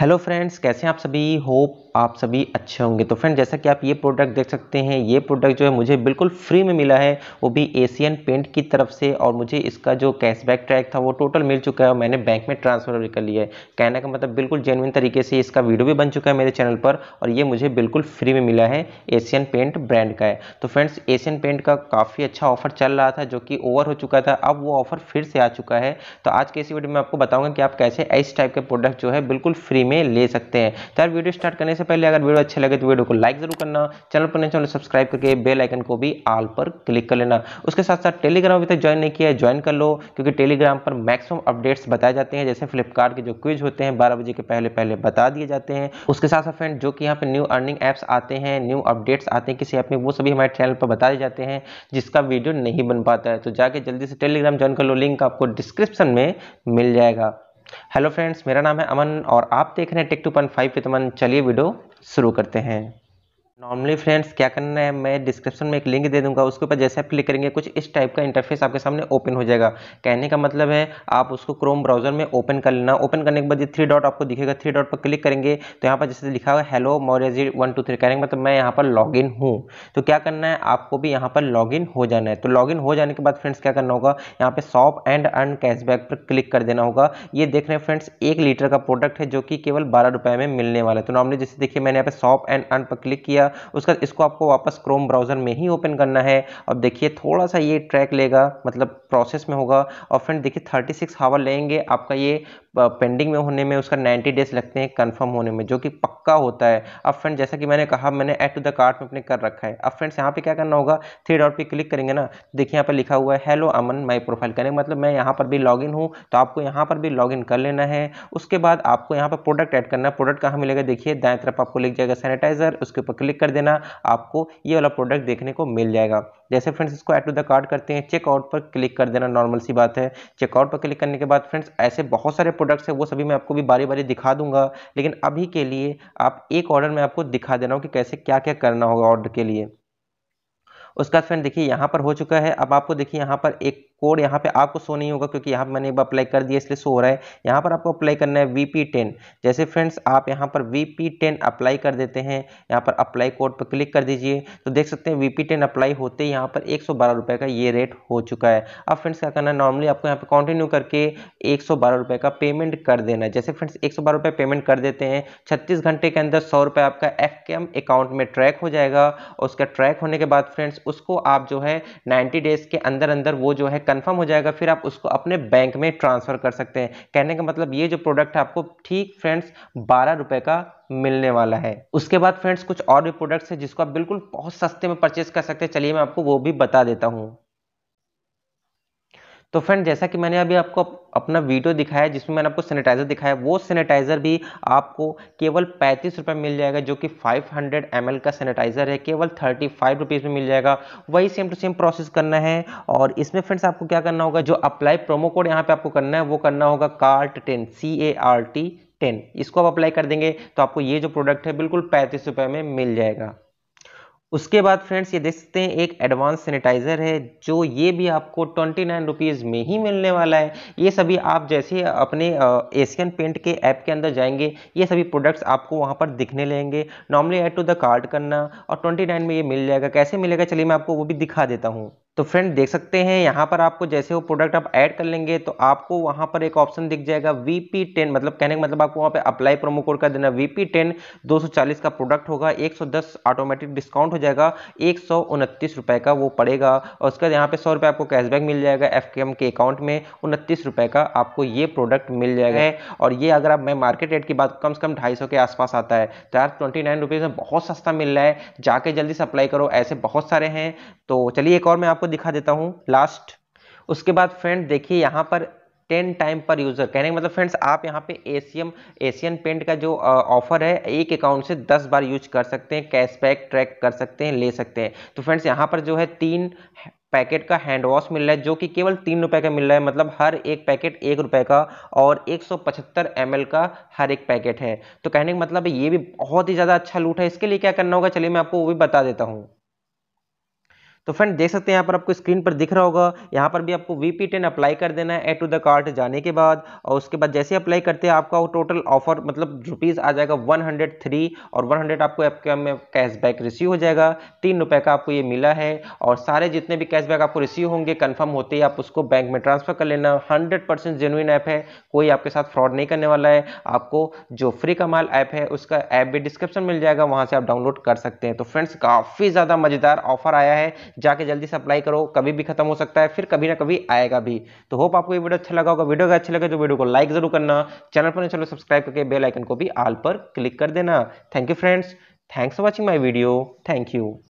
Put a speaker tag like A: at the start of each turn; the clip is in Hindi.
A: हेलो फ्रेंड्स कैसे हैं आप सभी होप आप सभी अच्छे होंगे तो फ्रेंड जैसा कि आप ये प्रोडक्ट देख सकते हैं ये प्रोडक्ट जो है मुझे बिल्कुल फ्री में मिला है वो भी एशियन पेंट की तरफ से और मुझे इसका जो कैशबैक ट्रैक था वो टोटल मिल चुका है और मैंने बैंक में ट्रांसफ़र भी कर लिया है कहने का मतलब बिल्कुल जेनविन तरीके से इसका वीडियो भी बन चुका है मेरे चैनल पर और ये मुझे बिल्कुल फ्री में मिला है एशियन पेंट ब्रांड का है तो फ्रेंड्स एशियन पेंट का काफ़ी अच्छा ऑफर चल रहा था जो कि ओवर हो चुका था अब वो ऑफर फिर से आ चुका है तो आज के इसी वीडियो में आपको बताऊँगा कि आप कैसे इस टाइप के प्रोडक्ट जो है बिल्कुल फ्री में ले सकते हैं तो यार वीडियो स्टार्ट करने से पहले अगर वीडियो अच्छा लगे तो वीडियो को लाइक जरूर करना चैनल पर नहीं चैनल तो सब्सक्राइब करके बेल आइकन को भी आल पर क्लिक कर लेना उसके साथ साथ टेलीग्राम अभी तक ज्वाइन नहीं किया है ज्वाइन कर लो क्योंकि टेलीग्राम पर मैक्सिमम अपडेट्स बताए जाते हैं जैसे फ्लिपकार्ट के जो क्विज होते हैं बारह बजे के पहले पहले बता दिए जाते हैं उसके साथ साथ फ्रेंड जो कि यहाँ पर न्यू अर्निंग ऐप्स आते हैं न्यू अपडेट्स आते हैं किसी ऐप में वो सभी हमारे चैनल पर बताए जाते हैं जिसका वीडियो नहीं बन पाता है तो जाके जल्दी से टेलीग्राम ज्वाइन कर लो लिंक आपको डिस्क्रिप्शन में मिल जाएगा हेलो फ्रेंड्स मेरा नाम है अमन और आप देख रहे हैं tick two point five with Aman चलिए वीडियो शुरू करते हैं नॉर्मली फ्रेंड्स क्या करना है मैं डिस्क्रिप्शन में एक लिंक दे दूंगा उसके ऊपर जैसे आप क्लिक करेंगे कुछ इस टाइप का इंटरफेस आपके सामने ओपन हो जाएगा कहने का मतलब है आप उसको क्रोम ब्राउजर में ओपन कर लेना ओपन करने के बाद ये थ्री डॉट आपको दिखेगा थ्री डॉट पर क्लिक करेंगे तो यहाँ पर जैसे लिखा हुआ hello Maurya ji one two three करेंगे मतलब मैं यहाँ पर लॉग इन हूँ तो क्या करना है आपको भी यहाँ पर लॉग इन हो जाना है तो लॉग इन हो जाने के बाद फ्रेंड्स क्या करना होगा यहाँ पर शॉप एंड अर्न कैशबैक पर क्लिक कर देना होगा ये देख रहे हैं फ्रेंड्स एक लीटर का प्रोडक्ट है जो कि केवल बारह रुपये में मिलने वाला है तो नॉर्मली जैसे देखिए मैंने यहाँ पर शॉप एंड अर्न पर क्लिक किया जाएगा उसका इसको आपको वापस क्रोम ब्राउज़र में ही ओपन करना है अब देखिए थोड़ा सा ये ट्रैक लेगा मतलब प्रोसेस में होगा और फ्रेंड देखिए थर्टी सिक्स हावर लेंगे आपका ये पेंडिंग में होने में उसका 90 डेज लगते हैं कंफर्म होने में जो कि पक्का होता है अब फ्रेंड जैसा कि मैंने कहा मैंने एड टू द कार्ट में अपने कर रखा है अब फ्रेंड्स यहाँ पे क्या करना होगा थ्री डॉट पे क्लिक करेंगे ना देखिए यहाँ पे लिखा हुआ है हेलो अमन माई प्रोफाइल करें मतलब मैं यहाँ पर भी लॉग इन तो आपको यहाँ पर भी लॉग कर लेना है उसके बाद आपको यहाँ पर प्रोडक्ट ऐड करना है प्रोडक्ट कहाँ मिलेगा देखिए दाएँ तरफ आपको लिख जाएगा सैनिटाइजर उसके ऊपर क्लिक कर देना आपको ये वाला प्रोडक्ट देखने को मिल जाएगा जैसे फ्रेंड्स इसको एड टू द कार्ड करते हैं चेकआउट पर क्लिक कर देना नॉर्मल सी बात है चेकआउट पर क्लिक करने के बाद फ्रेंड्स ऐसे बहुत सारे प्रोडक्ट्स हैं वो सभी मैं आपको भी बारी बारी दिखा दूंगा लेकिन अभी के लिए आप एक ऑर्डर में आपको दिखा देना हो कि कैसे क्या क्या करना होगा ऑर्डर के लिए उसका फ्रेंड देखिए यहाँ पर हो चुका है अब आपको देखिए यहाँ पर एक कोड यहाँ पे आपको शो नहीं होगा क्योंकि यहाँ पे मैंने अप्लाई कर दिया इसलिए शो हो रहा है यहाँ पर आपको अप्लाई करना है वी पी टेन जैसे फ्रेंड्स आप यहाँ पर वी पी टेन अप्लाई कर देते हैं यहाँ पर अप्लाई कोड पर क्लिक कर दीजिए तो देख सकते हैं वी पी टेन अप्लाई होते ही यहाँ पर एक सौ बारह रुपये का ये रेट हो चुका है अब फ्रेंड्स क्या करना है नॉर्मली आपको यहाँ पर कंटिन्यू करके एक सौ बारह रुपये का पेमेंट कर देना है जैसे फ्रेंड्स एक सौ बारह रुपये पेमेंट कर देते हैं छत्तीस घंटे के अंदर सौ रुपये आपका एफ के एम अकाउंट में ट्रैक हो जाएगा उसका ट्रैक होने के बाद फ्रेंड्स उसको आप जो है नाइन्टी डेज़ के अंदर अंदर वो जो है कंफर्म हो जाएगा फिर आप उसको अपने बैंक में ट्रांसफ़र कर सकते हैं कहने का मतलब ये जो प्रोडक्ट है आपको ठीक फ्रेंड्स बारह रुपए का मिलने वाला है उसके बाद फ्रेंड्स कुछ और भी प्रोडक्ट्स हैं जिसको आप बिल्कुल बहुत सस्ते में परचेस कर सकते हैं चलिए मैं आपको वो भी बता देता हूँ तो फ्रेंड जैसा कि मैंने अभी आपको अपना वीडियो दिखाया जिसमें मैंने आपको सैनिटाइज़र दिखाया वो सैनिटाइज़र भी आपको केवल पैंतीस रुपये मिल जाएगा जो कि 500 हंड्रेड का सैनिटाइज़र है केवल थर्टी फाइव रुपीज़ में मिल जाएगा वही सेम टू सेम प्रोसेस करना है और इसमें फ्रेंड्स आपको क्या करना होगा जो अप्लाई प्रोमो कोड यहाँ पर आपको करना है वो करना होगा cart ten C A R T ten इसको आप अप्लाई कर देंगे तो आपको ये जो प्रोडक्ट है बिल्कुल पैंतीस रुपये में मिल जाएगा उसके बाद फ्रेंड्स ये देख सकते हैं एक एडवांस सैनिटाइज़र है जो ये भी आपको ट्वेंटी नाइन रुपीज़ में ही मिलने वाला है ये सभी आप जैसे अपने एशियन पेंट के ऐप के अंदर जाएंगे ये सभी प्रोडक्ट्स आपको वहाँ पर दिखने लेंगे normally add to the cart करना और ट्वेंटी नाइन में ये मिल जाएगा कैसे मिलेगा चलिए मैं आपको वो भी दिखा देता हूँ तो फ्रेंड देख सकते हैं यहाँ पर आपको जैसे वो प्रोडक्ट आप ऐड कर लेंगे तो आपको वहाँ पर एक ऑप्शन दिख जाएगा वी पी टेन मतलब कहने का मतलब आपको वहाँ पे अप्लाई प्रोमो कोड कर देना वी पी टेन दो सौ चालीस का प्रोडक्ट होगा एक सौ दस ऑटोमेटिक डिस्काउंट हो जाएगा एक सौ उनतीस रुपये का वो पड़ेगा और उसके बाद यहाँ पर सौ रुपये आपको कैशबैक मिल जाएगा एफ के एम के अकाउंट में उनतीस रुपये का आपको ये प्रोडक्ट मिल जाएगा और ये अगर आप मैं मार्केट रेट की बात कम से कम ढाई सौ के आसपास आता है तो यार ट्वेंटी नाइन रुपीज़ में बहुत सस्ता मिल रहा है जाके जल्दी से अप्लाई करो ऐसे बहुत सारे हैं तो चलिए एक और मैं आपको दिखा देता हूँ लास्ट उसके बाद फ्रेंड देखिए यहाँ पर टेन टाइम पर यूज़र कहने का मतलब फ्रेंड्स आप यहाँ पे एशियम एशियन पेंट का जो ऑफर है एक अकाउंट से दस बार यूज कर सकते हैं कैशबैक ट्रैक कर सकते हैं ले सकते हैं तो फ्रेंड्स यहाँ पर जो है तीन पैकेट का हैंड वॉश मिल रहा है जो कि केवल तीन रुपए का मिल रहा है मतलब हर एक पैकेट एक रुपए का और 175 ml का हर एक पैकेट है तो कहने का मतलब ये भी बहुत ही ज़्यादा अच्छा लूट है इसके लिए क्या करना होगा चलिए मैं आपको वो भी बता देता हूँ तो फ्रेंड देख सकते हैं यहाँ पर आपको स्क्रीन पर दिख रहा होगा यहाँ पर भी आपको वी पी टेन अप्लाई कर देना है एड टू द कार्ट जाने के बाद और उसके बाद जैसे अप्लाई करते हैं आपका वो टोटल ऑफर मतलब रुपीज़ आ जाएगा वन हंड्रेड थ्री और वन हंड्रेड आपको आपके में कैशबैक रिसीव हो जाएगा तीन रुपये का आपको ये मिला है और सारे जितने भी कैशबैक आपको रिसीव होंगे कन्फर्म होते ही आप उसको बैंक में ट्रांसफ़र कर लेना हंड्रेड परसेंट जेनुइन ऐप है कोई आपके साथ फ्रॉड नहीं करने वाला है आपको जो फ्री कमाल ऐप है उसका ऐप भी डिस्क्रिप्शन मिल जाएगा वहाँ से आप डाउनलोड कर सकते हैं तो फ्रेंड्स काफ़ी ज़्यादा मज़ेदार ऑफर आया है जाके जल्दी से अप्लाई करो कभी भी खत्म हो सकता है फिर कभी ना कभी आएगा भी तो होप आपको ये वीडियो अच्छा लगा होगा वीडियो अगर अच्छा लगे तो वीडियो को लाइक जरूर करना चैनल पर चलो तो सब्सक्राइब करके बेलाइकन को भी आल पर क्लिक कर देना thank you friends thanks for watching my video thank you